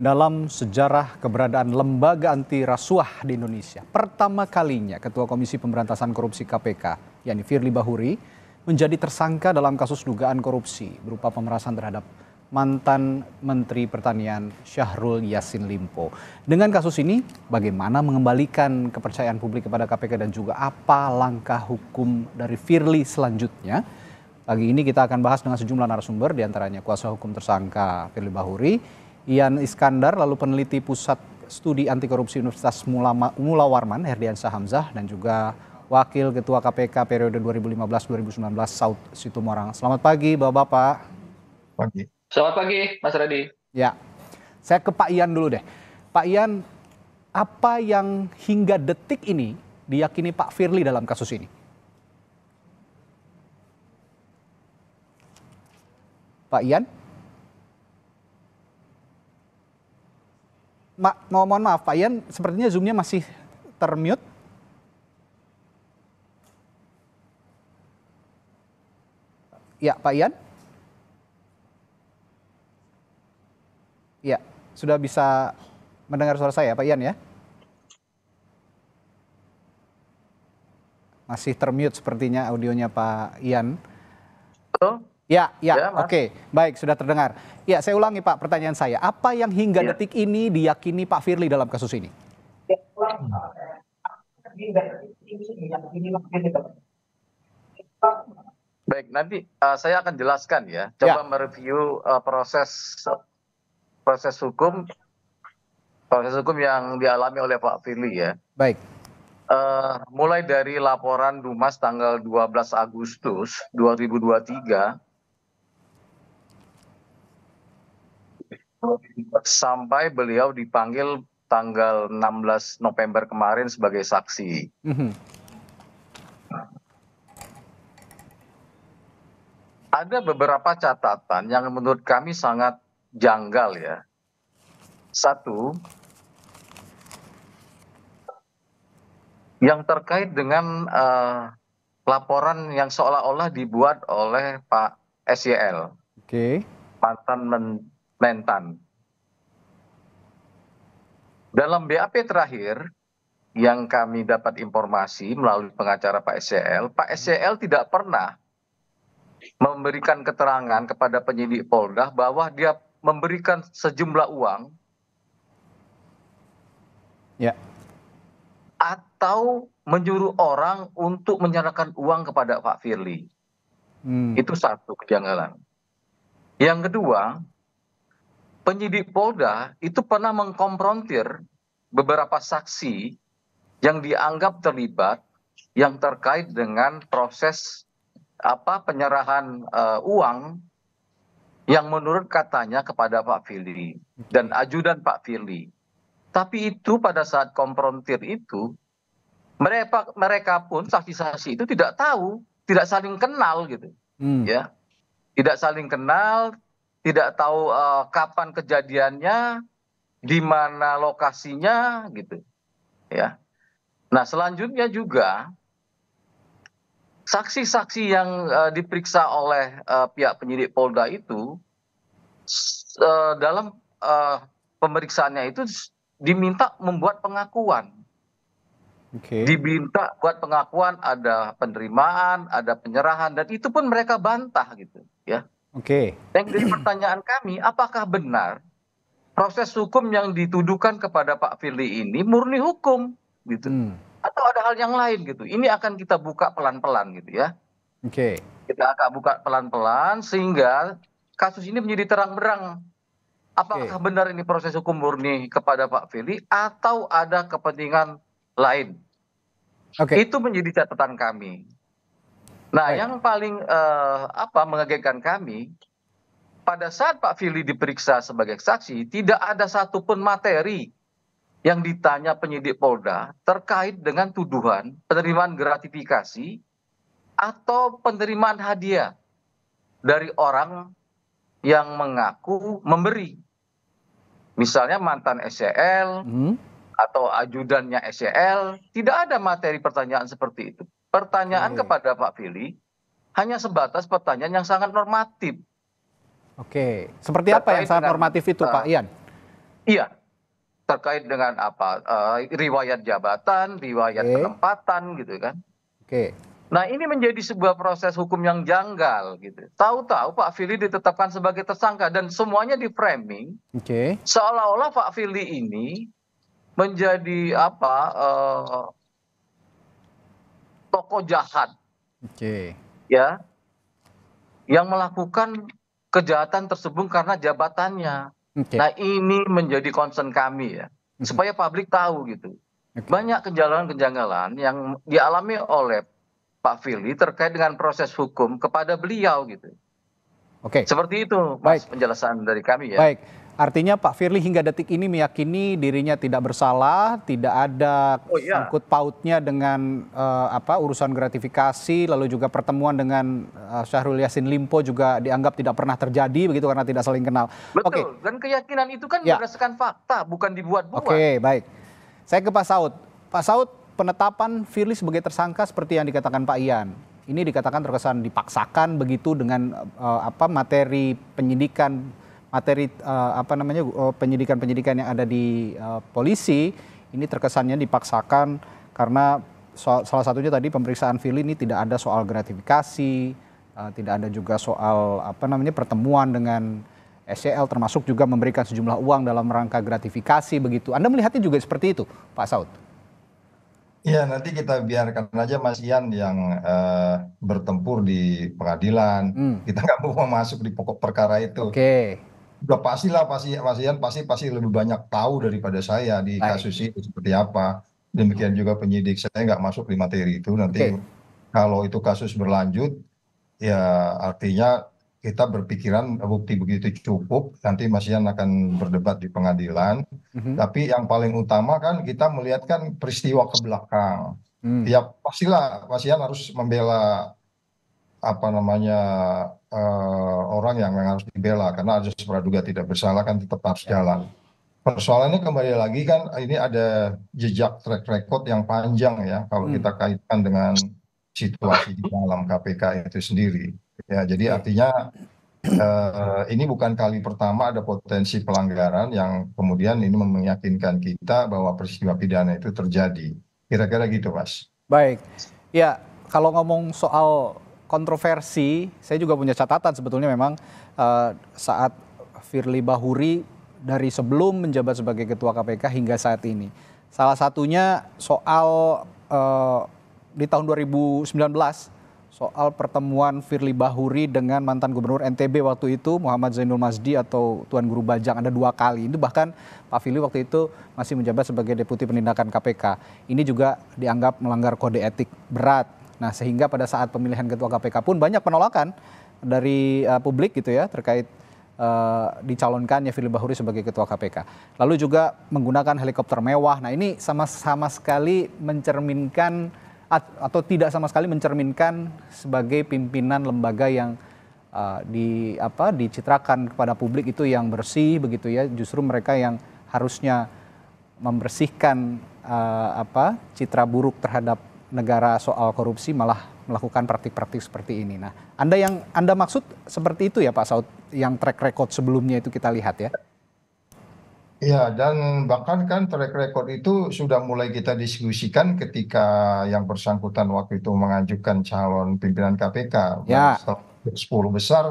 dalam sejarah keberadaan lembaga anti rasuah di Indonesia. Pertama kalinya Ketua Komisi Pemberantasan Korupsi KPK, yakni Firly Bahuri, menjadi tersangka dalam kasus dugaan korupsi berupa pemerasan terhadap mantan Menteri Pertanian Syahrul Yassin Limpo. Dengan kasus ini, bagaimana mengembalikan kepercayaan publik kepada KPK dan juga apa langkah hukum dari Firly selanjutnya? Pagi ini kita akan bahas dengan sejumlah narasumber, diantaranya kuasa hukum tersangka Firly Bahuri, Ian Iskandar, lalu peneliti Pusat Studi Anti Korupsi Universitas Mula, Mula Warman, Herdiansyah Hamzah, dan juga Wakil Ketua KPK periode 2015-2019 Saud Situmorang. Selamat pagi, Bapak-Bapak. Pagi. Selamat pagi, Mas Radi. Ya, saya ke Pak Ian dulu deh. Pak Ian, apa yang hingga detik ini diyakini Pak Firly dalam kasus ini? Pak Ian? Ma mau mohon maaf Pak Ian, sepertinya zoomnya masih termute. Ya Pak Ian. Ya, sudah bisa mendengar suara saya Pak Ian ya? Masih termute sepertinya audionya Pak Ian. Halo? Ya, ya, ya oke, baik sudah terdengar. Ya, saya ulangi Pak pertanyaan saya. Apa yang hingga ya. detik ini diyakini Pak Firly dalam kasus ini? Ya, baik, nanti uh, saya akan jelaskan ya. Coba ya. mereview uh, proses proses hukum proses hukum yang dialami oleh Pak Firly ya. Baik. Uh, mulai dari laporan Dumas tanggal 12 Agustus 2023 sampai beliau dipanggil tanggal 16 November kemarin sebagai saksi. Mhm. Ada beberapa catatan yang menurut kami sangat janggal ya. Satu, yang terkait dengan uh, laporan yang seolah-olah dibuat oleh Pak SEL, Oke. Okay. Mantan men Mentan Dalam BAP terakhir yang kami dapat informasi melalui pengacara Pak SCL, Pak SCL tidak pernah memberikan keterangan kepada penyidik Polda bahwa dia memberikan sejumlah uang ya. atau menyuruh orang untuk menyerahkan uang kepada Pak Firly. Hmm. Itu satu kejanggalan. Yang kedua, penyidik polda itu pernah mengkomprontir beberapa saksi yang dianggap terlibat yang terkait dengan proses apa penyerahan eh, uang yang menurut katanya kepada Pak Firly dan ajudan Pak Firly. Tapi itu pada saat komprontir itu mereka mereka pun saksi-saksi itu tidak tahu, tidak saling kenal gitu. Hmm. Ya. Tidak saling kenal, tidak tahu eh, kapan kejadiannya di mana lokasinya gitu ya nah selanjutnya juga saksi-saksi yang uh, diperiksa oleh uh, pihak penyidik Polda itu uh, dalam uh, pemeriksaannya itu diminta membuat pengakuan. Okay. Diminta buat pengakuan ada penerimaan, ada penyerahan dan itu pun mereka bantah gitu, ya oke yang jadi pertanyaan kami apakah benar proses hukum yang dituduhkan kepada pak firly ini murni hukum gitu hmm. atau ada hal yang lain gitu ini akan kita buka pelan pelan gitu ya oke kita akan buka pelan pelan sehingga kasus ini menjadi terang benderang apakah okay. benar ini proses hukum murni kepada Pak Firly atau ada kepentingan lain? Okay. Itu menjadi catatan kami nah yang paling eh, mengagetkan kami pada saat pak Fili diperiksa sebagai saksi tidak ada satupun materi yang ditanya penyidik polda terkait dengan tuduhan penerimaan gratifikasi atau penerimaan hadiah dari orang yang mengaku memberi. Misalnya mantan SCL e hmm? atau ajudannya SCL, e tidak ada materi pertanyaan seperti itu pertanyaan kepada Pak Fili hanya sebatas pertanyaan yang sangat normatif. Oke, seperti apa yang sangat normatif itu, uh, Pak Ian? Iya, terkait dengan apa uh, riwayat jabatan, riwayat okay. penempatan, gitu kan? Oke. Nah ini menjadi sebuah proses hukum yang janggal, gitu. Tahu-tahu Pak Fili ditetapkan sebagai tersangka dan semuanya di framing, okay. seolah-olah Pak Fili ini menjadi apa? Uh, tokoh jahat okay. ya yang melakukan kejahatan tersebut karena jabatannya. Okay. Nah ini menjadi concern kami ya hmm. supaya publik tahu gitu. Okay. Banyak kejanggalan-kejanggalan yang dialami oleh Pak Fili terkait dengan proses hukum kepada beliau gitu. Oke. Okay. Seperti itu, Mas, Baik. penjelasan dari kami ya. Baik. Artinya Pak Firly hingga detik ini meyakini dirinya tidak bersalah, tidak ada oh, iya. sangkut pautnya dengan uh, apa urusan gratifikasi, lalu juga pertemuan dengan uh, Syahrul Yassin Limpo juga dianggap tidak pernah terjadi begitu karena tidak saling kenal. Betul. Okay. Dan keyakinan itu kan ya. berdasarkan fakta, bukan dibuat-buat. Oke, okay, baik. Saya ke Pak Saud. Pak Saud, penetapan Firly sebagai tersangka seperti yang dikatakan Pak Ian, ini dikatakan terkesan dipaksakan begitu dengan uh, apa materi penyidikan materi uh, apa namanya eh, penyidikan-penyidikan yang ada di uh, polisi ini terkesannya dipaksakan karena soal, salah satunya tadi pemeriksaan Fili ini tidak ada soal gratifikasi, uh, tidak ada juga soal apa namanya pertemuan dengan SCL termasuk juga memberikan sejumlah uang dalam rangka gratifikasi begitu. Anda melihatnya juga seperti itu, Pak Saud? Iya, nanti kita biarkan aja Mas Ian yang uh, bertempur di pengadilan. Hmm. Kita nggak mau masuk di pokok perkara itu. Oke. Okay udah pastilah pasti Mas kan, pasti pasti lebih banyak tahu daripada saya di Baik. kasus itu seperti apa. Demikian juga penyidik saya nggak masuk di materi itu nanti okay. kalau itu kasus berlanjut ya artinya kita berpikiran bukti begitu cukup nanti Mas akan berdebat di pengadilan mm-hmm. tapi yang paling utama kan kita melihatkan peristiwa ke belakang mm. ya pastilah Mas harus membela apa namanya Eh, orang yang harus dibela karena ajas praduga tidak bersalah kan tetap harus jalan. Persoalannya kembali lagi kan ini ada jejak track record yang panjang ya kalau hmm. kita kaitkan dengan situasi di dalam KPK itu sendiri. Ya, jadi iya. artinya uh, ini bukan kali pertama ada potensi pelanggaran yang kemudian ini meyakinkan kita bahwa peristiwa pidana itu terjadi. Kira-kira gitu, Mas. Baik. Ya, kalau ngomong soal kontroversi, saya juga punya catatan sebetulnya memang uh, saat Firly Bahuri dari sebelum menjabat sebagai ketua KPK hingga saat ini. Salah satunya soal uh, di tahun 2019 soal pertemuan Firly Bahuri dengan mantan gubernur NTB waktu itu Muhammad Zainul Masdi atau Tuan Guru Bajang ada dua kali. Itu bahkan Pak Firly waktu itu masih menjabat sebagai deputi penindakan KPK. Ini juga dianggap melanggar kode etik berat Nah, sehingga pada saat pemilihan ketua KPK pun banyak penolakan dari uh, publik gitu ya terkait uh, dicalonkannya Firly Bahuri sebagai ketua KPK. Lalu juga menggunakan helikopter mewah. Nah, ini sama-sama sekali mencerminkan atau tidak sama sekali mencerminkan sebagai pimpinan lembaga yang uh, di apa dicitrakan kepada publik itu yang bersih begitu ya. Justru mereka yang harusnya membersihkan uh, apa citra buruk terhadap negara soal korupsi malah melakukan praktik-praktik seperti ini. Nah, Anda yang Anda maksud seperti itu ya Pak Saud, yang track record sebelumnya itu kita lihat ya? Ya, dan bahkan kan track record itu sudah mulai kita diskusikan ketika yang bersangkutan waktu itu mengajukan calon pimpinan KPK. Ya. Nah, setelah 10 besar,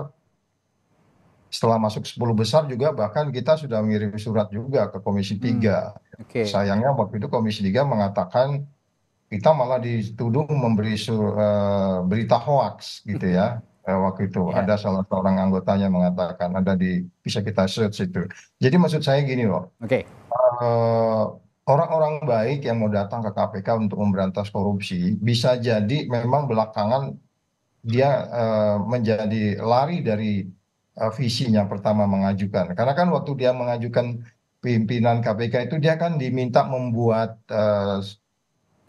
setelah masuk 10 besar juga bahkan kita sudah mengirim surat juga ke Komisi 3. Hmm. Okay. Sayangnya waktu itu Komisi 3 mengatakan kita malah dituduh memberi eh, berita hoax gitu ya mm-hmm. eh, waktu itu iya. ada salah seorang anggotanya mengatakan ada di bisa kita search itu jadi maksud saya gini loh oke eh, orang-orang baik yang mau datang ke KPK untuk memberantas korupsi bisa jadi memang belakangan dia uh, menjadi lari dari uh, visinya pertama mengajukan karena kan waktu dia mengajukan pimpinan KPK itu dia kan diminta membuat uh,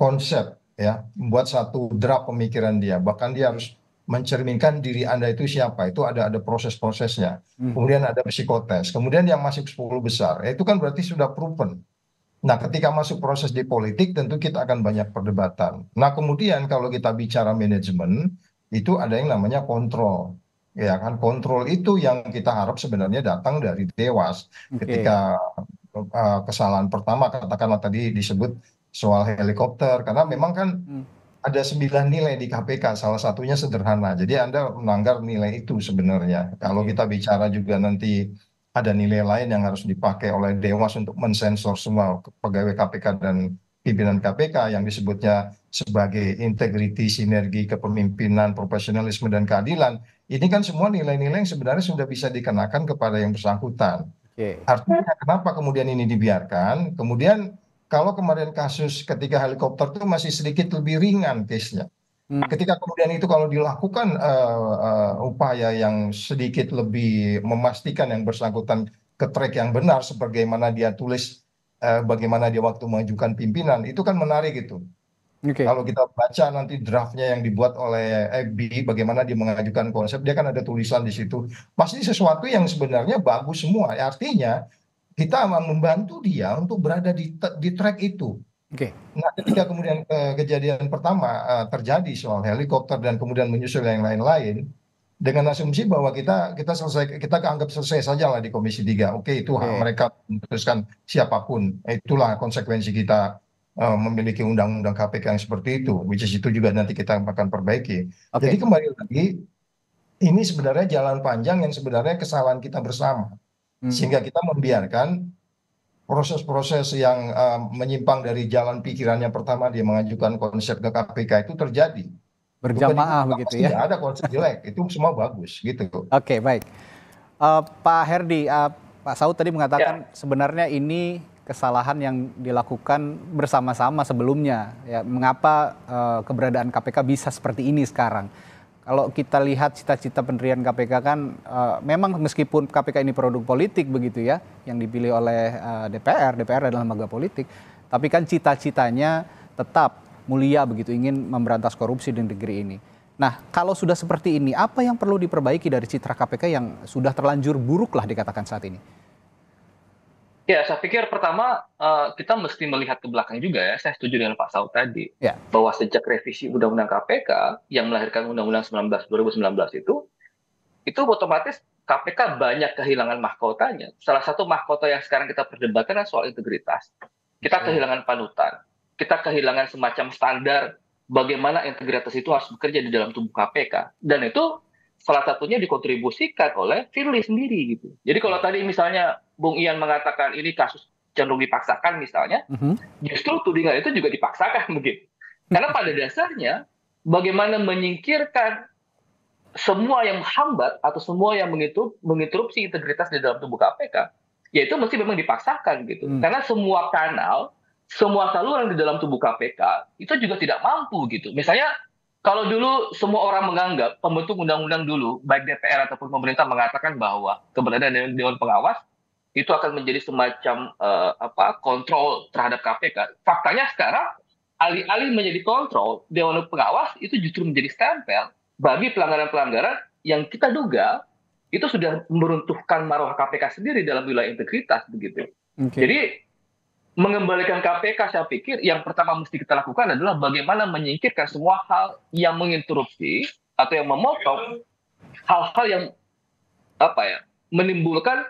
konsep ya membuat satu draft pemikiran dia bahkan dia harus mencerminkan diri anda itu siapa itu ada ada proses-prosesnya hmm. kemudian ada psikotes kemudian yang masuk 10 besar ya, itu kan berarti sudah proven Nah, ketika masuk proses di politik, tentu kita akan banyak perdebatan. Nah, kemudian kalau kita bicara manajemen, itu ada yang namanya kontrol. Ya kan, kontrol itu yang kita harap sebenarnya datang dari Dewas. Okay. Ketika eh, kesalahan pertama, katakanlah tadi disebut soal helikopter karena memang kan hmm. ada sembilan nilai di kpk salah satunya sederhana jadi anda melanggar nilai itu sebenarnya kalau kita bicara juga nanti ada nilai lain yang harus dipakai oleh dewas untuk mensensor semua pegawai KPK dan pimpinan KPK yang disebutnya sebagai integriti, sinergi, kepemimpinan, profesionalisme, dan keadilan. Ini kan semua nilai-nilai yang sebenarnya sudah bisa dikenakan kepada yang bersangkutan. Okay. Artinya kenapa kemudian ini dibiarkan? Kemudian kalau kemarin kasus ketika helikopter itu masih sedikit lebih ringan case-nya. Hmm. Ketika kemudian itu kalau dilakukan uh, uh, upaya yang sedikit lebih memastikan yang bersangkutan ke track yang benar sebagaimana dia tulis uh, bagaimana dia waktu mengajukan pimpinan itu kan menarik itu. Okay. Kalau kita baca nanti draftnya yang dibuat oleh FB bagaimana dia mengajukan konsep dia kan ada tulisan di situ pasti sesuatu yang sebenarnya bagus semua artinya kita membantu dia untuk berada di, di track itu. Oke. Okay. Nah, ketika kemudian uh, kejadian pertama uh, terjadi soal helikopter dan kemudian menyusul yang lain-lain dengan asumsi bahwa kita kita selesai kita anggap selesai saja lah di Komisi 3. Oke, okay, itu okay. mereka memutuskan siapapun. Itulah konsekuensi kita uh, memiliki undang-undang KPK yang seperti itu. Which is itu juga nanti kita akan perbaiki. Okay. Jadi kembali lagi ini sebenarnya jalan panjang yang sebenarnya kesalahan kita bersama. Mhm. sehingga kita membiarkan proses proses yang eh, menyimpang dari jalan pikirannya pertama dia mengajukan konsep ke KPK itu terjadi berjamaah begitu ya ada konsep jelek itu semua bagus gitu oke okay, baik uh, Pak Herdi uh, Pak Saud tadi mengatakan ya. sebenarnya ini kesalahan yang dilakukan bersama-sama sebelumnya ya mengapa uh, keberadaan KPK bisa seperti ini sekarang kalau kita lihat cita-cita pendirian KPK kan uh, memang meskipun KPK ini produk politik begitu ya yang dipilih oleh uh, eh, DPR, DPR adalah lembaga politik, tapi kan cita-citanya tetap mulia begitu ingin memberantas korupsi di negeri ini. Nah, kalau sudah seperti ini, apa yang perlu diperbaiki dari citra KPK yang sudah terlanjur buruk lah dikatakan saat ini? Ya, saya pikir pertama uh, kita mesti melihat ke belakang juga ya. Saya setuju dengan Pak Saud tadi ya. bahwa sejak revisi Undang-Undang KPK yang melahirkan Undang-Undang 19 2019 itu itu otomatis KPK banyak kehilangan mahkotanya. Salah satu mahkota yang sekarang kita perdebatkan adalah soal integritas. Kita ya. kehilangan panutan. Kita kehilangan semacam standar bagaimana integritas itu harus bekerja di dalam tubuh KPK. Dan itu salah satunya dikontribusikan oleh Firly sendiri gitu. Jadi kalau ya. tadi misalnya Bung Ian mengatakan ini kasus cenderung dipaksakan misalnya, uh-huh. justru tudingan itu juga dipaksakan mungkin. Karena pada dasarnya bagaimana menyingkirkan semua yang menghambat atau semua yang menginterupsi integritas di dalam tubuh KPK, yaitu mesti memang dipaksakan gitu. Uh-huh. Karena semua kanal, semua saluran di dalam tubuh KPK itu juga tidak mampu gitu. Misalnya kalau dulu semua orang menganggap pembentuk undang-undang dulu baik DPR ataupun pemerintah mengatakan bahwa keberadaan dewan pengawas itu akan menjadi semacam uh, apa kontrol terhadap KPK. Faktanya sekarang alih-alih menjadi kontrol, dewan pengawas itu justru menjadi stempel bagi pelanggaran-pelanggaran yang kita duga itu sudah meruntuhkan marwah KPK sendiri dalam wilayah integritas begitu. Okay. Jadi mengembalikan KPK saya pikir yang pertama mesti kita lakukan adalah bagaimana menyingkirkan semua hal yang menginterupsi atau yang memotong hal-hal yang apa ya menimbulkan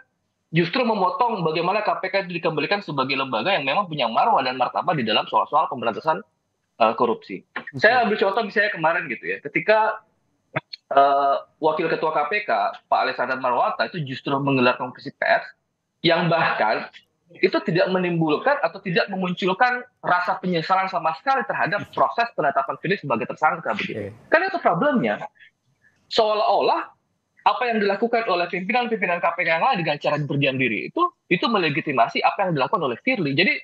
justru memotong bagaimana KPK itu dikembalikan sebagai lembaga yang memang punya marwah dan martabat di dalam soal-soal pemberantasan uh, korupsi. Okay. Saya ambil contoh misalnya kemarin gitu ya, ketika uh, Wakil Ketua KPK Pak Alexander Marwata itu justru menggelar konferensi pers yang bahkan itu tidak menimbulkan atau tidak memunculkan rasa penyesalan sama sekali terhadap proses penetapan Firly sebagai tersangka begitu. Okay. Karena itu problemnya seolah-olah apa yang dilakukan oleh pimpinan-pimpinan KPK yang lain dengan cara berdiam diri itu itu melegitimasi apa yang dilakukan oleh Firly. Jadi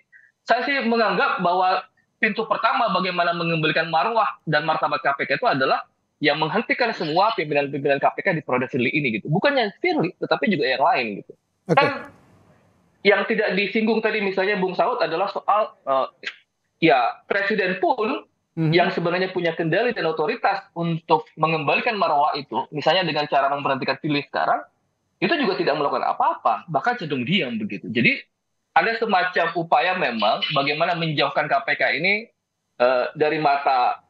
saya sih menganggap bahwa pintu pertama bagaimana mengembalikan marwah dan martabat KPK itu adalah yang menghentikan semua pimpinan-pimpinan KPK di periode Firly ini gitu. yang Firly tetapi juga yang lain gitu. Okay. Kan yang tidak disinggung tadi misalnya Bung Saud adalah soal uh, ya presiden pun hmm. yang sebenarnya punya kendali dan otoritas untuk mengembalikan marwah itu, misalnya dengan cara memberhentikan pilih sekarang, itu juga tidak melakukan apa-apa, bahkan cenderung diam begitu. Jadi ada semacam upaya memang bagaimana menjauhkan KPK ini uh, dari mata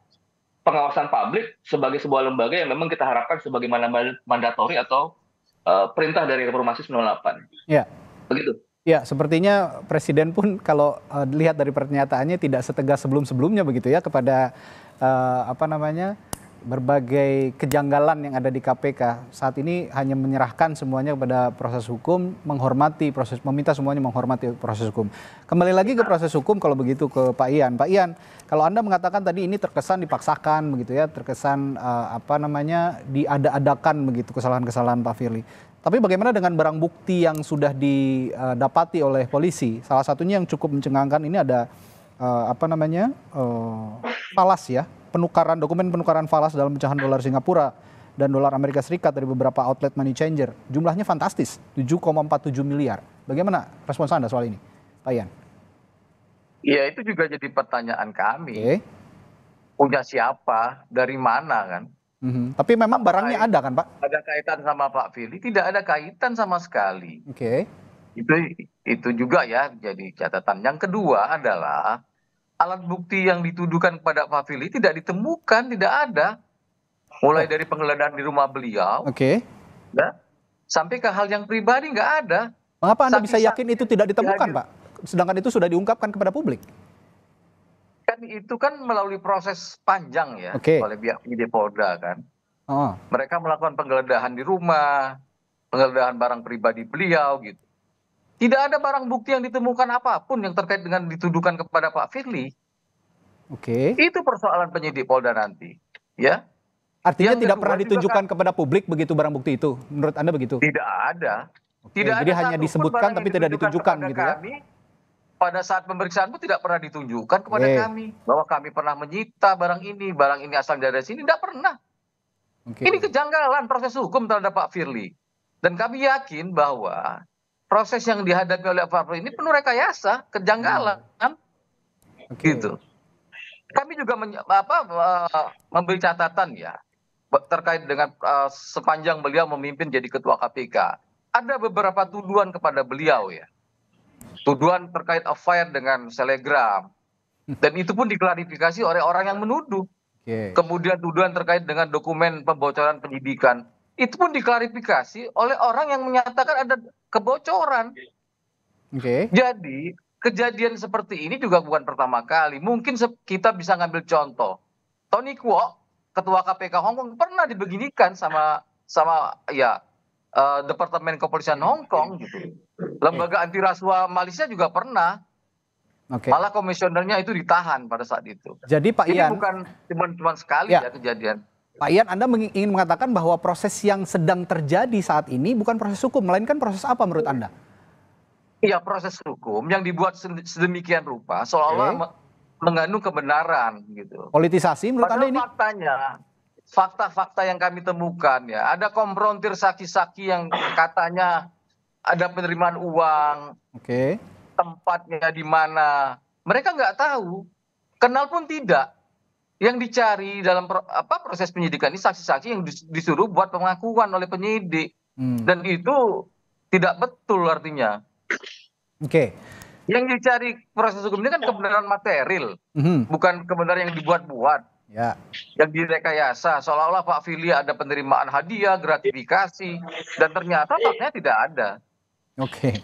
pengawasan publik sebagai sebuah lembaga yang memang kita harapkan sebagaimana mandatori atau uh, perintah dari reformasi 98. Ya. Begitu. Ya, sepertinya presiden pun kalau dilihat eh, dari pernyataannya tidak setegas sebelum-sebelumnya begitu ya kepada uh, apa namanya berbagai kejanggalan yang ada di KPK. Saat ini hanya menyerahkan semuanya kepada proses hukum, menghormati proses meminta semuanya menghormati proses hukum. Kembali lagi ke proses hukum kalau begitu ke Pak Ian. Pak Ian, kalau Anda mengatakan tadi ini terkesan dipaksakan begitu ya, terkesan uh, apa namanya diada-adakan begitu kesalahan-kesalahan Pak Firly. Tapi bagaimana dengan barang bukti yang sudah didapati eh, oleh polisi? Salah satunya yang cukup mencengangkan ini ada uh, apa namanya uh, falas ya, penukaran dokumen penukaran falas dalam pecahan dolar Singapura dan dolar Amerika Serikat dari beberapa outlet money changer. Jumlahnya fantastis, 7,47 miliar. Bagaimana respons Anda soal ini, Pak Ian? Iya, itu juga jadi pertanyaan kami. Okay. Punya siapa, dari mana kan? Mm-hmm. Tapi memang barangnya ada kan Pak? Ada kaitan sama Pak Fili, Tidak ada kaitan sama sekali. Oke. Okay. Itu itu juga ya jadi catatan. Yang kedua adalah alat bukti yang dituduhkan kepada Pak Fili tidak ditemukan, tidak ada. Mulai oh. dari penggeledahan di rumah beliau. Oke. Okay. Ya, sampai ke hal yang pribadi nggak ada. Mengapa Anda bisa yakin itu tidak ditemukan, Pak? Sedangkan itu sudah diungkapkan kepada publik kan itu kan melalui proses panjang ya okay. oleh pihak penyidik Polda kan. Oh. Mereka melakukan penggeledahan di rumah, penggeledahan barang pribadi beliau gitu. Tidak ada barang bukti yang ditemukan apapun yang terkait dengan dituduhkan kepada Pak Firly. Oke. Okay. Itu persoalan penyidik Polda nanti, ya. Artinya yang tidak pernah ditunjukkan kan, kepada publik begitu barang bukti itu. Menurut Anda begitu? Tidak ada. Okay, tidak jadi ada hanya disebutkan tapi tidak ditunjukkan gitu ya pada saat pemeriksaan pun tidak pernah ditunjukkan kepada kami bahwa kami pernah menyita barang ini, barang ini asal dari sini, tidak pernah. Okay. Ini kejanggalan proses hukum terhadap Pak Firly. Dan kami yakin bahwa proses yang dihadapi oleh Pak Firly ini penuh rekayasa, kejanggalan. Hmm. Okay. Gitu. Kami juga men, apa, eh, memberi catatan ya terkait dengan uh, sepanjang beliau memimpin jadi ketua KPK. Ada beberapa tuduhan kepada beliau ya tuduhan terkait affair dengan selegram hmm. dan itu pun diklarifikasi oleh orang yang menuduh okay. kemudian tuduhan terkait dengan dokumen pembocoran penyidikan itu pun diklarifikasi oleh orang yang menyatakan ada kebocoran okay. jadi kejadian seperti ini juga bukan pertama kali mungkin kita bisa ngambil contoh Tony Kuo ketua KPK Hongkong pernah dibeginikan sama sama ya uh, Departemen Kepolisian Hongkong gitu Lembaga anti rasuah Malaysia juga pernah. Okay. Malah komisionernya itu ditahan pada saat itu. Jadi Pak Ian, Ini bukan cuma-cuma sekali ya. ya kejadian. Pak Ian, Anda ingin mengatakan bahwa proses yang sedang terjadi saat ini bukan proses hukum, melainkan proses apa menurut Anda? Iya, proses hukum yang dibuat sedemikian rupa seolah-olah okay. mengandung kebenaran gitu. Politisasi menurut Padahal Anda ini? faktanya, fakta-fakta yang kami temukan ya, ada komprontir saksi-saksi yang katanya ada penerimaan uang, okay. tempatnya di mana. Mereka nggak tahu, kenal pun tidak. Yang dicari dalam pro, apa proses penyidikan ini saksi-saksi yang disuruh buat pengakuan oleh penyidik, hmm. dan itu tidak betul artinya. Oke. Okay. Yang dicari proses hukum ini kan kebenaran material, hmm. bukan kebenaran yang dibuat-buat. Ya. Yang direkayasa seolah-olah Pak Fili ada penerimaan hadiah, gratifikasi dan ternyata faktanya tidak ada. Oke, okay.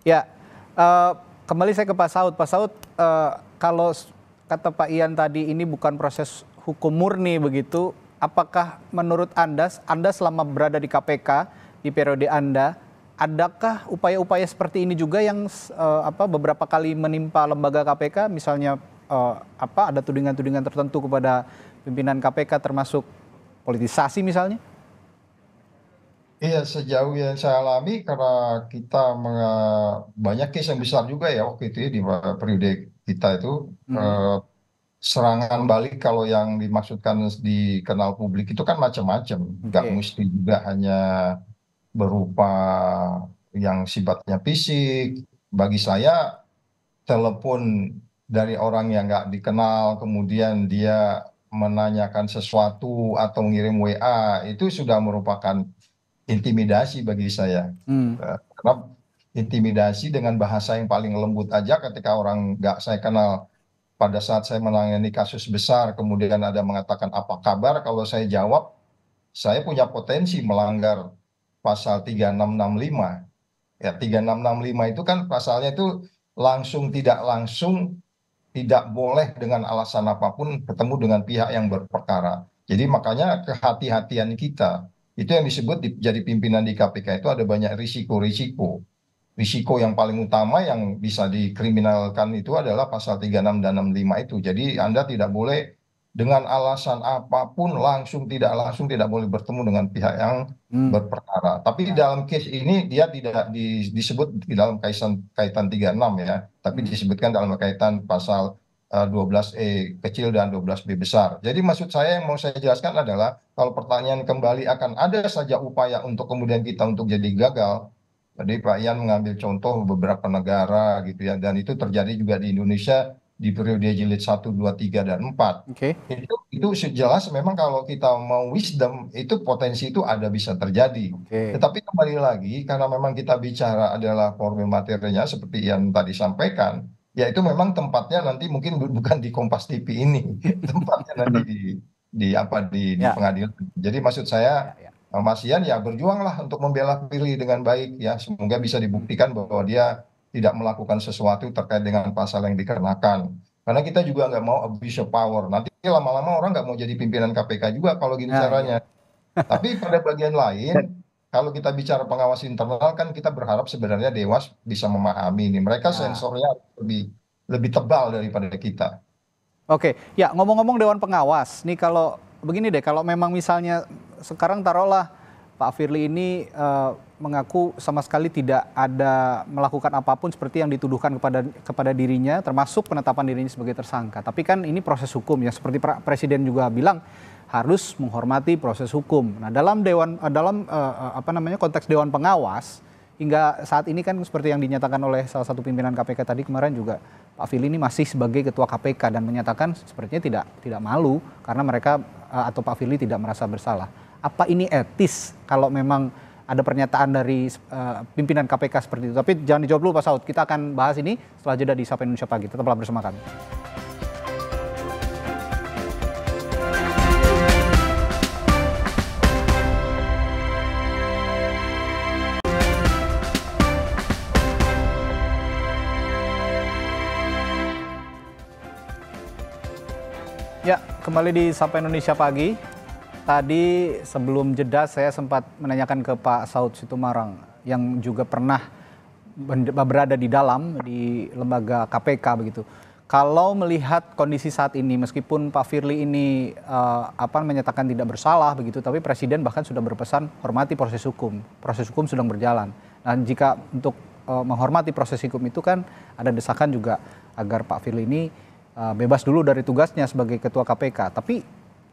ya uh, kembali saya ke Pak Saud. Pak Saud, uh, kalau kata Pak Ian tadi ini bukan proses hukum murni begitu, apakah menurut Anda, Anda selama berada di KPK di periode Anda, adakah upaya-upaya seperti ini juga yang uh, apa beberapa kali menimpa lembaga KPK, misalnya uh, apa ada tudingan-tudingan tertentu kepada pimpinan KPK termasuk politisasi misalnya? Iya sejauh yang saya alami karena kita menga banyak case yang besar juga ya waktu itu ya di periode kita itu, hmm. Eh, serangan balik kalau yang dimaksudkan di kenal publik itu kan macam-macam, nggak okay. mesti juga hanya berupa yang sifatnya fisik. Bagi saya telepon dari orang yang nggak dikenal kemudian dia menanyakan sesuatu atau ngirim WA itu sudah merupakan intimidasi bagi saya hmm. ya, karena intimidasi dengan bahasa yang paling lembut aja ketika orang nggak saya kenal pada saat saya menangani kasus besar kemudian ada mengatakan apa kabar kalau saya jawab saya punya potensi melanggar pasal 3665 ya 3665 itu kan pasalnya itu langsung tidak langsung tidak boleh dengan alasan apapun ketemu dengan pihak yang berperkara jadi makanya kehati-hatian kita itu yang disebut jadi pimpinan di kpk itu ada banyak risiko risiko risiko yang paling utama yang bisa dikriminalkan itu adalah pasal 36 dan 65 itu jadi anda tidak boleh dengan alasan apapun langsung tidak langsung tidak boleh bertemu dengan pihak yang hmm. berperkara. Tapi di dalam case ini dia tidak di, disebut di dalam kaitan kaitan 36 ya, tapi hmm. disebutkan dalam kaitan pasal 12 eh, E kecil dan 12 B besar. Jadi maksud saya yang mau saya jelaskan adalah kalau pertanyaan kembali akan ada saja upaya untuk kemudian kita untuk jadi gagal. Jadi Pak Ian mengambil contoh beberapa negara gitu ya dan itu terjadi juga di Indonesia di periode jilid 1, 2, 3, dan 4. Okay. Itu, itu jelas memang kalau kita mau wisdom, itu potensi itu ada bisa terjadi. Okay. Tetapi kembali lagi, karena memang kita bicara adalah formil materinya seperti yang tadi sampaikan, ya itu memang tempatnya nanti mungkin bukan di Kompas TV ini tempatnya nanti di di apa di, di ya. pengadilan jadi maksud saya ya, ya. Eh, Mas Ian ya berjuanglah untuk membela Firly dengan baik ya semoga bisa dibuktikan bahwa dia tidak melakukan sesuatu terkait dengan pasal yang dikenakan karena kita juga nggak mau abuse of power nanti lama-lama orang nggak mau jadi pimpinan KPK juga kalau gini ya, caranya iya. tapi pada bagian lain kalau kita bicara pengawas internal kan kita berharap sebenarnya dewas bisa memahami ini mereka ya. sensornya lebih lebih tebal daripada kita oke ya ngomong-ngomong dewan pengawas nih kalau begini deh kalau memang misalnya sekarang taruhlah Pak Firly ini uh, mengaku sama sekali tidak ada melakukan apapun seperti yang dituduhkan kepada kepada dirinya termasuk penetapan dirinya sebagai tersangka. Tapi kan ini proses hukum ya seperti Presiden juga bilang harus menghormati proses hukum. Nah, dalam dewan eh, dalam uh, apa namanya konteks dewan pengawas hingga saat ini kan seperti yang dinyatakan oleh salah satu pimpinan KPK tadi kemarin juga Pak Fili ini masih sebagai ketua KPK dan menyatakan sepertinya tidak tidak malu karena mereka uh, atau Pak Fili tidak merasa bersalah. Apa ini etis kalau memang ada pernyataan dari uh, pimpinan KPK seperti itu? Tapi jangan dijawab dulu Pak Saud. Kita akan bahas ini setelah jeda di Sapa Indonesia Pagi. Tetaplah bersama kami. Kembali di Sapa Indonesia Pagi. Tadi sebelum jeda saya sempat menanyakan ke Pak Saud Situmarang yang juga pernah berada di dalam di lembaga KPK begitu. Kalau melihat kondisi saat ini, meskipun Pak Firly ini uh, apa menyatakan tidak bersalah begitu, tapi Presiden bahkan sudah berpesan hormati proses hukum. Proses hukum sedang berjalan. Dan jika untuk uh, menghormati proses hukum itu kan ada desakan juga agar Pak Firly ini Ah, bebas dulu dari tugasnya sebagai ketua KPK. Tapi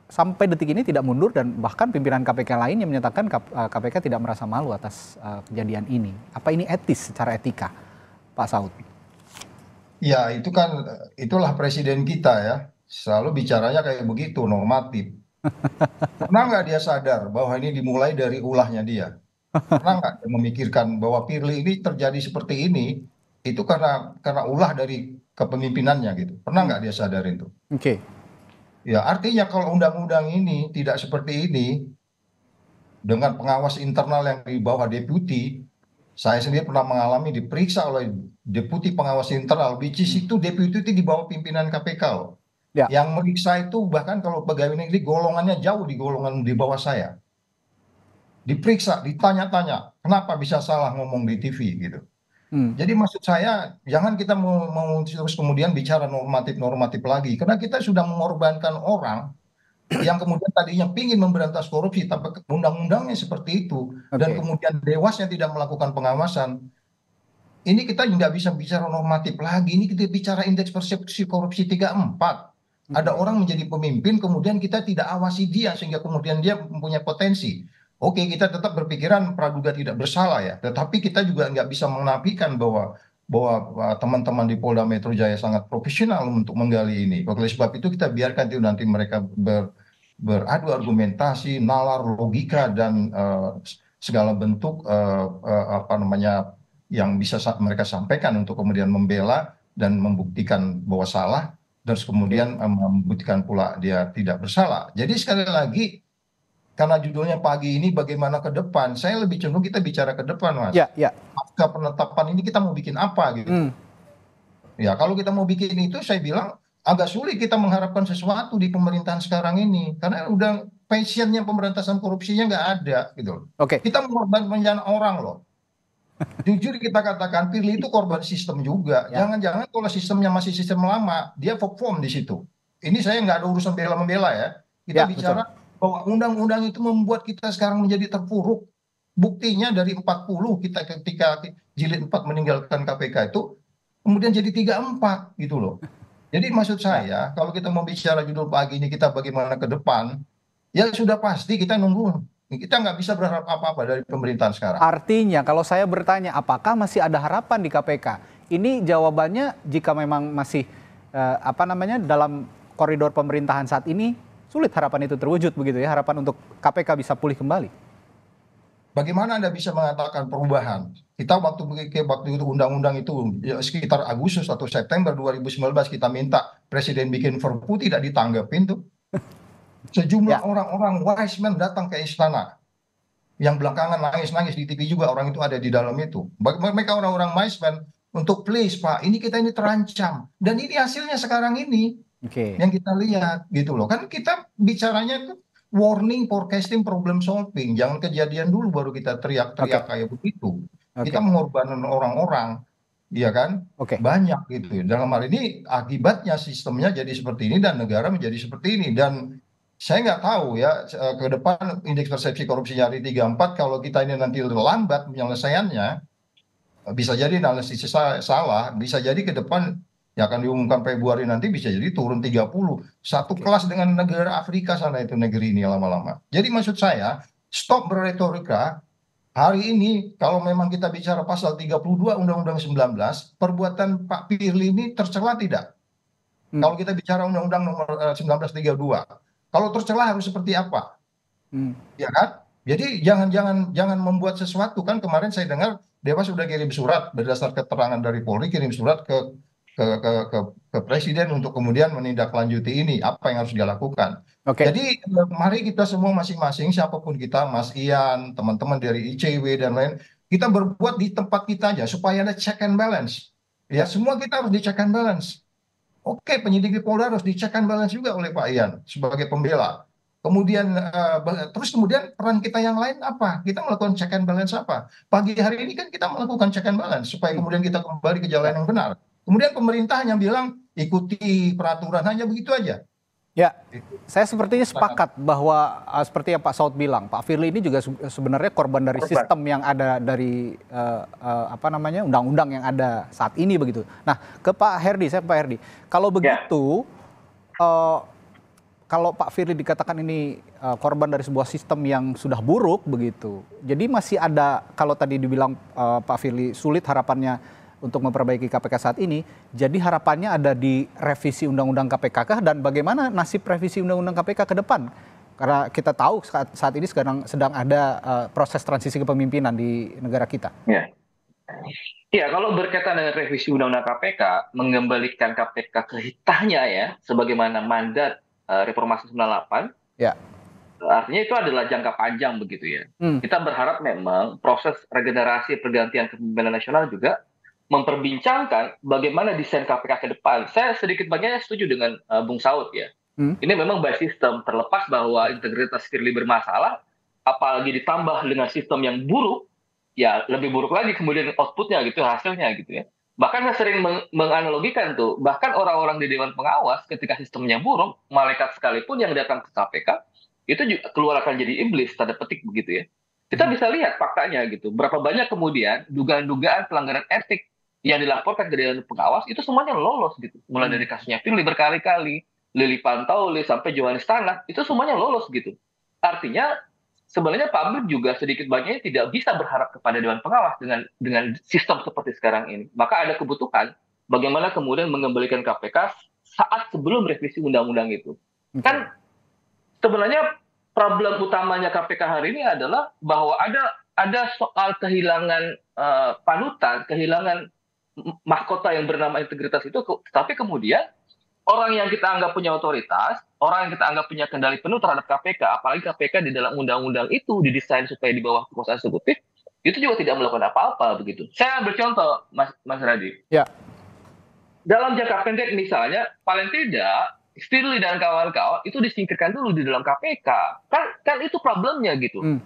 sampai detik ini tidak mundur dan bahkan pimpinan KPK lain yang menyatakan KPK ah, tidak merasa malu atas ah, kejadian ini. Apa ini etis secara etika, Pak Saud? Ya itu kan itulah presiden kita ya selalu bicaranya kayak begitu normatif. Pernah nggak dia sadar bahwa ini dimulai dari ulahnya dia? Pernah nggak memikirkan bahwa Pirli ini terjadi seperti ini itu karena karena ulah dari kepemimpinannya gitu pernah nggak hmm. dia sadarin itu? oke okay. ya artinya kalau undang-undang ini tidak seperti ini dengan pengawas internal yang di bawah deputi saya sendiri pernah mengalami diperiksa oleh deputi pengawas internal which is hmm. itu deputi itu di bawah pimpinan KPK loh ya. yang meriksa itu bahkan kalau pegawai negeri golongannya jauh di golongan di bawah saya diperiksa ditanya-tanya kenapa bisa salah ngomong di TV gitu Hmm. jadi maksud saya jangan kita mau terus kemudian bicara normatif normatif lagi karena kita sudah mengorbankan orang yang kemudian tadinya ingin memberantas korupsi tapi undang-undangnya seperti itu okay. dan kemudian dewasnya tidak melakukan pengawasan ini kita nggak bisa bicara normatif lagi ini kita bicara indeks persepsi korupsi 34 ada hmm. orang menjadi pemimpin kemudian kita tidak awasi dia sehingga kemudian dia mempunyai potensi oke kita tetap berpikiran praduga tidak bersalah ya tetapi kita juga nggak bisa menafikan bahwa bahwa eh, teman teman di Polda Metro Jaya sangat profesional untuk menggali ini oleh sebab itu kita biarkan itu nanti mereka ber, beradu argumentasi nalar logika dan uh, segala bentuk uh, uh, apa namanya yang bisa mereka sampaikan untuk kemudian membela dan membuktikan bahwa salah terus kemudian membuktikan pula dia tidak bersalah. Jadi sekali lagi karena judulnya pagi ini bagaimana ke depan. Saya lebih cenderung kita bicara ke depan, Mas. Ya, ya. Pasca penetapan ini kita mau bikin apa gitu. Hmm. Ya, kalau kita mau bikin itu saya bilang agak sulit kita mengharapkan sesuatu di pemerintahan sekarang ini karena udah passionnya pemberantasan korupsinya nggak ada gitu. Oke. Okay. Kita banyak orang loh. Jujur kita katakan pilih itu korban sistem juga. Ya. Jangan-jangan ya. kalau sistemnya masih sistem lama, dia perform di situ. Ini saya nggak ada urusan bela membela ya. Kita ya, bicara betul bahwa undang-undang itu membuat kita sekarang menjadi terpuruk. Buktinya dari 40 kita ketika jilid 4 meninggalkan KPK itu kemudian jadi 34 gitu loh. Jadi maksud saya kalau kita mau bicara judul pagi ini kita bagaimana ke depan ya sudah pasti kita nunggu kita nggak bisa berharap apa-apa dari pemerintahan sekarang. Artinya kalau saya bertanya apakah masih ada harapan di KPK? Ini jawabannya jika memang masih eh, apa namanya dalam koridor pemerintahan saat ini sulit harapan itu terwujud begitu ya, harapan untuk KPK bisa pulih kembali. Bagaimana Anda bisa mengatakan perubahan? Kita waktu ke waktu itu undang-undang itu ya, sekitar Agustus atau September 2019 kita minta presiden bikin Perpu tidak ditanggapi tuh. Sejumlah ya. orang-orang wise men datang ke istana. Yang belakangan nangis-nangis di TV juga orang itu ada di dalam itu. Mereka orang-orang wise men untuk please Pak, ini kita ini terancam. Dan ini hasilnya sekarang ini okay. yang kita lihat gitu loh kan kita bicaranya warning forecasting problem solving jangan kejadian dulu baru kita teriak-teriak okay. kayak begitu okay. kita mengorbankan orang-orang Iya kan? Okay. Banyak gitu. Ya. Dalam hal ini akibatnya sistemnya jadi seperti ini dan negara menjadi seperti ini dan saya nggak tahu ya eh, ke depan indeks persepsi korupsi nyari 34 kalau kita ini nanti lambat penyelesaiannya bisa jadi analisis salah, bisa jadi ke depan yang akan diumumkan Februari nanti bisa jadi turun 30. Satu kelas dengan negara Afrika sana itu negeri ini lama-lama. Jadi maksud saya, stop berretorika. Hari ini kalau memang kita bicara pasal 32 Undang-Undang 19, perbuatan Pak Pirli ini tercela tidak? Hmm. Kalau kita bicara Undang-Undang nomor 1932, eh, kalau tercela harus seperti apa? Hmm. Ya kan? Jadi jangan jangan jangan membuat sesuatu kan kemarin saya dengar Dewas sudah kirim surat berdasar keterangan dari Polri kirim surat ke ke ke ke presiden untuk kemudian menindaklanjuti ini apa yang harus dia lakukan. Okay. Jadi eh, mari kita semua masing-masing siapapun kita Mas Ian, teman-teman dari ICW dan lain kita berbuat di tempat kita aja supaya ada check and balance. Ya, semua kita harus di check and balance. Oke, penyidik di Polda harus di check and balance juga oleh Pak Ian sebagai pembela. Kemudian uh, terus kemudian peran kita yang lain apa? Kita melakukan check and balance apa? Pagi hari ini kan kita melakukan check and balance supaya kemudian kita kembali ke jalan yang benar. Kemudian pemerintah hanya bilang ikuti peraturan hanya begitu aja. Ya, gitu. saya sepertinya sepakat bahwa eh, seperti yang Pak Saud bilang, Pak Firly ini juga sebenarnya korban dari sistem yang ada dari uh, uh, apa namanya undang-undang yang ada saat ini begitu. Nah, ke Pak Herdi, saya Pak Herdi, kalau ya. begitu ya. uh, kalau Pak Firly dikatakan ini uh, korban dari sebuah sistem yang sudah buruk begitu, jadi masih ada kalau tadi dibilang uh, Pak Firly sulit harapannya untuk memperbaiki KPK saat ini. Jadi harapannya ada di revisi undang-undang KPK kah dan bagaimana nasib revisi undang-undang KPK ke depan? Karena kita tahu saat, saat ini sekarang sedang ada uh, proses transisi kepemimpinan di negara kita. Ya. Ya, kalau berkaitan dengan revisi undang-undang KPK, mengembalikan KPK ke hitahnya ya, sebagaimana mandat uh, reformasi 98. Ya artinya itu adalah jangka panjang begitu ya. Hmm. Kita berharap memang proses regenerasi pergantian kepemimpinan nasional juga memperbincangkan bagaimana desain KPK ke depan. Saya sedikit banyaknya setuju dengan uh, Bung Saud ya. Hmm. Ini memang by sistem terlepas bahwa integritas Firly bermasalah, apalagi ditambah dengan sistem yang buruk, ya lebih buruk lagi kemudian outputnya gitu hasilnya gitu ya. Bahkan saya sering meng menganalogikan tuh, bahkan orang-orang di Dewan Pengawas ketika sistemnya buruk, malaikat sekalipun yang datang ke KPK itu juga keluar akan jadi iblis tanda petik begitu ya. Kita hmm. bisa lihat faktanya gitu, berapa banyak kemudian dugaan-dugaan pelanggaran etik yang dilaporkan ke dewan pengawas itu semuanya lolos gitu. Mulai hmm. dari kasusnya Firly berkali-kali, Lili Pantauli sampai Johannes Tanak, itu semuanya lolos gitu. Artinya sebenarnya publik juga sedikit banyaknya tidak bisa berharap kepada dewan pengawas dengan dengan sistem seperti sekarang ini. Maka ada kebutuhan bagaimana kemudian mengembalikan KPK saat sebelum revisi undang-undang itu. Okay. Kan sebenarnya problem utamanya KPK hari ini adalah bahwa ada ada soal kehilangan uh, panutan, kehilangan mahkota yang bernama integritas itu tapi kemudian orang yang kita anggap punya otoritas, orang yang kita anggap punya kendali penuh terhadap KPK, apalagi KPK di dalam undang-undang itu didesain supaya di bawah kekuasaan eksekutif, itu juga tidak melakukan apa-apa begitu. Saya ambil contoh Mas Mas Radi. Ya. Dalam jangka pendek misalnya paling tidak Stirling dan kawan-kawan itu disingkirkan dulu di dalam KPK. Kan kan itu problemnya gitu. Hmm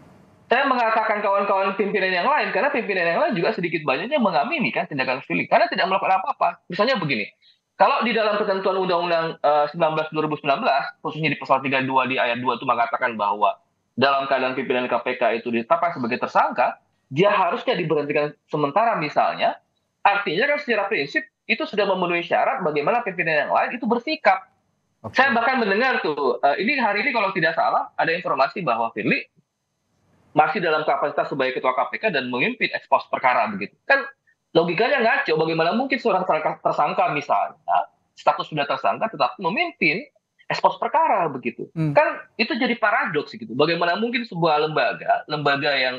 saya mengatakan kawan-kawan pimpinan yang lain karena pimpinan yang lain juga sedikit banyaknya mengamini kan tindakan Firly karena tidak melakukan apa-apa. Misalnya begini, kalau di dalam ketentuan Undang-Undang uh, 19 2019 khususnya di pasal 32 di ayat 2 itu mengatakan bahwa dalam keadaan pimpinan KPK itu ditetapkan sebagai tersangka, dia harusnya diberhentikan sementara misalnya. Artinya kan secara prinsip itu sudah memenuhi syarat bagaimana pimpinan yang lain itu bersikap. Okay. Saya bahkan mendengar tuh, uh, ini hari ini kalau tidak salah ada informasi bahwa Firly masih dalam kapasitas sebagai ketua KPK dan memimpin ekspos perkara begitu. Kan logikanya ngaco, bagaimana mungkin seorang tersangka misalnya status sudah tersangka tetap memimpin ekspos perkara begitu. Hmm. Kan itu jadi paradoks gitu. Bagaimana mungkin sebuah lembaga, lembaga yang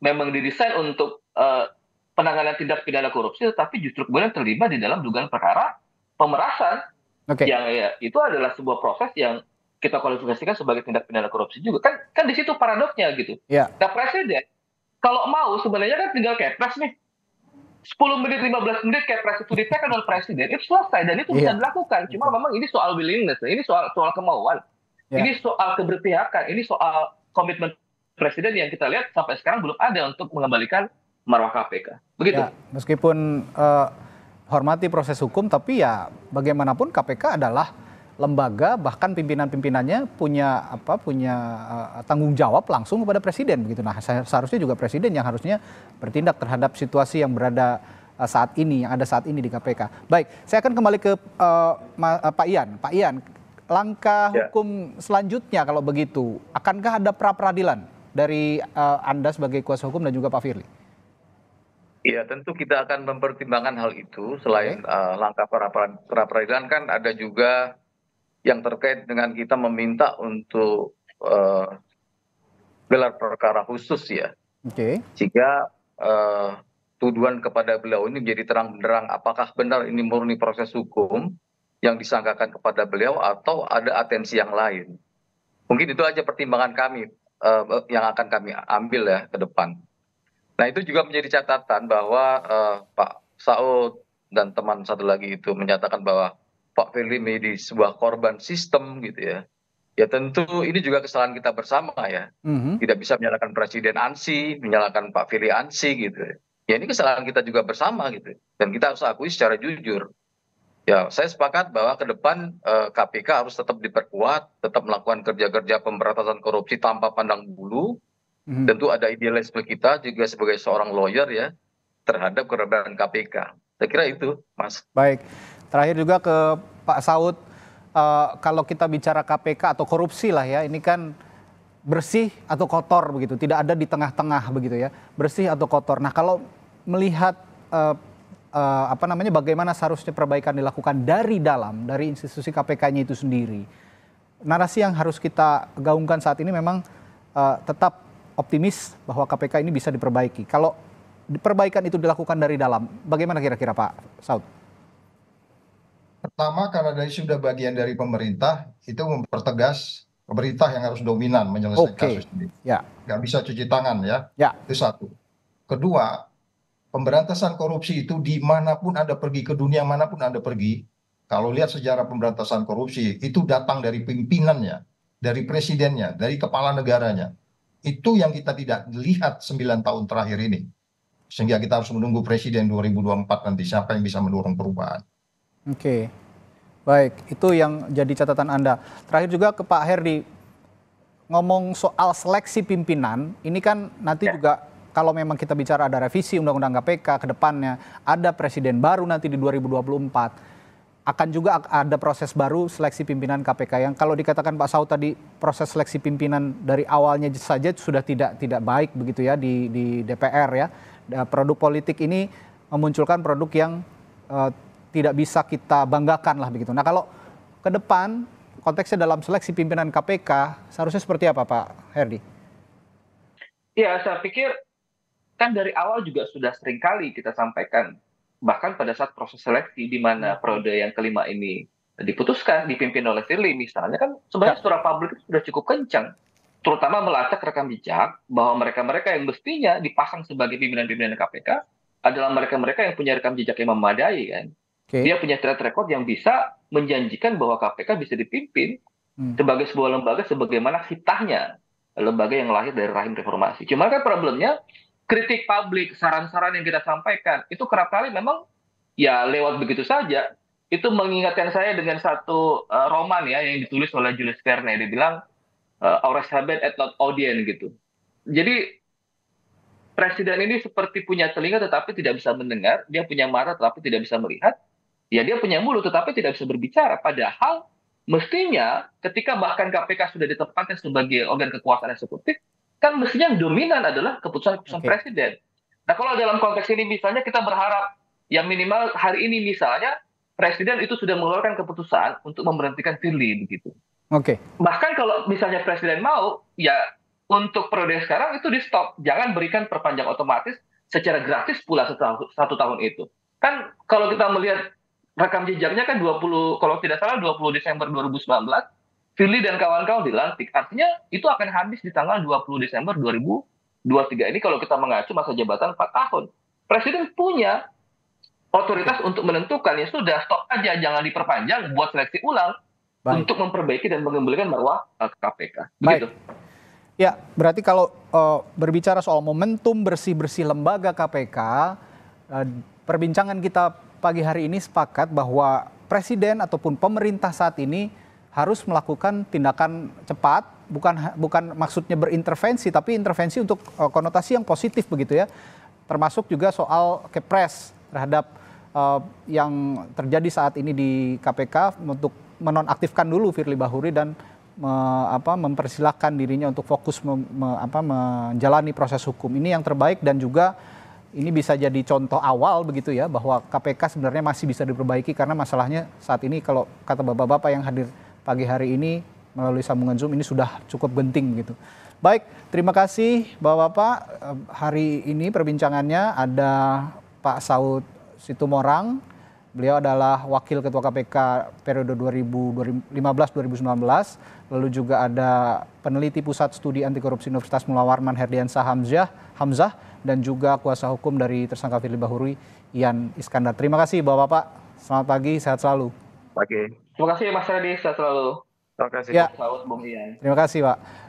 memang didesain untuk uh, penanganan tindak pidana korupsi tetapi justru kemudian terlibat di dalam dugaan perkara pemerasan. Okay. Yang ya, itu adalah sebuah proses yang kita kualifikasikan sebagai tindak pidana korupsi juga kan kan di situ paradoksnya gitu. Yeah. Nah presiden kalau mau sebenarnya kan tinggal kepres nih. 10 menit 15 menit kepres itu ditekan oleh presiden itu selesai dan itu yeah. bisa iya. dilakukan. Cuma yeah. memang ini soal willingness, ini soal soal kemauan. Yeah. Ini soal keberpihakan, ini soal komitmen presiden yang kita lihat sampai sekarang belum ada untuk mengembalikan marwah KPK. Begitu. yeah. meskipun uh, hormati proses hukum tapi ya bagaimanapun KPK adalah lembaga bahkan pimpinan-pimpinannya punya apa punya uh, tanggung jawab langsung kepada presiden begitu. Nah, seharusnya juga presiden yang harusnya bertindak terhadap situasi yang berada eh, saat ini yang ada saat ini di KPK. Baik, saya akan kembali ke uh, Ma, uh, Pak Ian. Pak Ian, langkah ya. hukum selanjutnya kalau begitu, akankah ada pra peradilan dari uh, Anda sebagai kuasa hukum dan juga Pak Firly? Iya, tentu kita akan mempertimbangkan hal itu. Selain okay. uh, langkah pra peradilan kan ada juga yang terkait dengan kita meminta untuk eh, gelar perkara khusus ya jika eh, tuduhan kepada beliau ini menjadi terang benderang apakah benar ini murni proses hukum yang disangkakan kepada beliau atau ada atensi yang lain mungkin itu aja pertimbangan kami eh, yang akan kami ambil ya ke depan nah itu juga menjadi catatan bahwa Pak Saud dan teman satu lagi itu menyatakan bahwa Pak Firly menjadi sebuah korban sistem gitu ya. Ya tentu ini juga kesalahan kita bersama ya. Mm-hmm. Tidak bisa menyalahkan Presiden Ansi, menyalahkan Pak Firly Ansi gitu. Ya ini kesalahan kita juga bersama gitu. Dan kita harus akui secara jujur. Ya saya sepakat bahwa ke depan eh, KPK harus tetap diperkuat, tetap melakukan kerja-kerja pemberantasan korupsi tanpa pandang bulu. Mm-hmm. Tentu ada idealisme kita juga sebagai seorang lawyer ya terhadap keberadaan KPK. Saya kira itu, Mas. Baik. Terakhir juga ke Pak Saud, uh, kalau kita bicara KPK atau korupsi lah ya, ini kan bersih atau kotor begitu, tidak ada di tengah-tengah begitu ya, bersih atau kotor. Nah kalau melihat uh, uh, apa namanya bagaimana seharusnya perbaikan dilakukan dari dalam, dari institusi KPK-nya itu sendiri, narasi yang harus kita gaungkan saat ini memang uh, tetap optimis bahwa KPK ini bisa diperbaiki. Kalau perbaikan itu dilakukan dari dalam, bagaimana kira-kira Pak Saud? pertama karena dari sudah bagian dari pemerintah itu mempertegas pemerintah yang harus dominan menyelesaikan okay. kasus ini. Ya. Gak bisa cuci tangan ya. ya. Itu satu. Kedua, pemberantasan korupsi itu dimanapun Anda pergi, ke dunia manapun Anda pergi, kalau lihat sejarah pemberantasan korupsi, itu datang dari pimpinannya, dari presidennya, dari kepala negaranya. Itu yang kita tidak lihat sembilan tahun terakhir ini. Sehingga kita harus menunggu presiden 2024 nanti siapa yang bisa mendorong perubahan. Oke. Okay. Baik, itu yang jadi catatan Anda. Terakhir juga ke Pak Herdi, ngomong soal seleksi pimpinan, ini kan nanti ya. juga kalau memang kita bicara ada revisi Undang-Undang KPK ke depannya, ada presiden baru nanti di 2024, akan juga ada proses baru seleksi pimpinan KPK yang kalau dikatakan Pak Saud tadi proses seleksi pimpinan dari awalnya saja sudah tidak tidak baik begitu ya di di DPR ya. Produk politik ini memunculkan produk yang uh, tidak bisa kita banggakan lah begitu. Nah kalau ke depan konteksnya dalam seleksi pimpinan KPK seharusnya seperti apa Pak Herdi? Ya saya pikir kan dari awal juga sudah sering kali kita sampaikan bahkan pada saat proses seleksi di mana periode yang kelima ini diputuskan dipimpin oleh Firly misalnya kan sebenarnya ya. suara publik itu sudah cukup kencang terutama melacak rekam jejak bahwa mereka-mereka yang mestinya dipasang sebagai pimpinan-pimpinan KPK adalah mereka-mereka yang punya rekam jejak yang memadai kan Okay. Dia punya track record yang bisa menjanjikan bahwa KPK bisa dipimpin hmm. sebagai sebuah lembaga sebagaimana hitahnya lembaga yang lahir dari rahim reformasi. Cuma kan problemnya kritik publik, saran-saran yang kita sampaikan itu kerap kali memang ya lewat begitu saja. Itu mengingatkan saya dengan satu uh, roman ya yang ditulis oleh Julius Verne dibilang eh, uh, Aures habet et not audien gitu. Jadi presiden ini seperti punya telinga tetapi tidak bisa mendengar, dia punya mata tetapi tidak bisa melihat, Ya dia punya mulut tetapi tidak bisa berbicara. Padahal mestinya ketika bahkan KPK sudah ditempatkan sebagai organ kekuasaan eksekutif, kan mestinya yang dominan adalah keputusan-keputusan okay. presiden. Nah kalau dalam konteks ini misalnya kita berharap yang minimal hari ini misalnya presiden itu sudah mengeluarkan keputusan untuk memberhentikan Firly begitu. Oke. Okay. Bahkan kalau misalnya presiden mau ya untuk periode sekarang itu di stop, jangan berikan perpanjang otomatis secara gratis pula satu tahun itu. Kan kalau kita melihat rekam jejaknya kan 20 kalau tidak salah 20 Desember 2019 Firly dan kawan-kawan dilantik. Artinya itu akan habis di tanggal 20 Desember 2023 ini kalau kita mengacu masa jabatan 4 tahun. Presiden punya otoritas untuk menentukan ya sudah stop aja jangan diperpanjang buat seleksi ulang Baik. untuk memperbaiki dan mengembalikan marwah KPK. Eh, Begitu. Baik. Ya, berarti kalau uh, berbicara soal momentum bersih-bersih lembaga KPK, uh, eh, perbincangan kita pagi hari ini sepakat bahwa presiden ataupun pemerintah saat ini harus melakukan tindakan cepat bukan bukan maksudnya berintervensi tapi intervensi untuk uh, konotasi yang positif begitu ya termasuk juga soal kepres terhadap uh, yang terjadi saat ini di KPK untuk menonaktifkan dulu Firly Bahuri dan me, apa, mempersilahkan dirinya untuk fokus me, me, apa, menjalani proses hukum ini yang terbaik dan juga ini bisa jadi contoh awal begitu ya bahwa KPK sebenarnya masih bisa diperbaiki karena masalahnya saat ini kalau kata bapak-bapak yang hadir pagi hari ini melalui sambungan Zoom ini sudah cukup genting begitu. Baik, terima kasih Bapak-bapak. Eh, hari ini perbincangannya ada Pak Saud Situmorang. Beliau adalah Wakil Ketua KPK periode 2015-2019. Lalu juga ada peneliti Pusat Studi Anti Korupsi Universitas Mula Warman Hamzah dan juga kuasa hukum dari tersangka Firly Bahuri, Ian Iskandar. Terima kasih Bapak-Bapak, selamat pagi, sehat selalu. Oke. Terima kasih Mas Radi, sehat selalu. Terima kasih. Ya. Selamat, Bung Ian. Terima kasih Pak.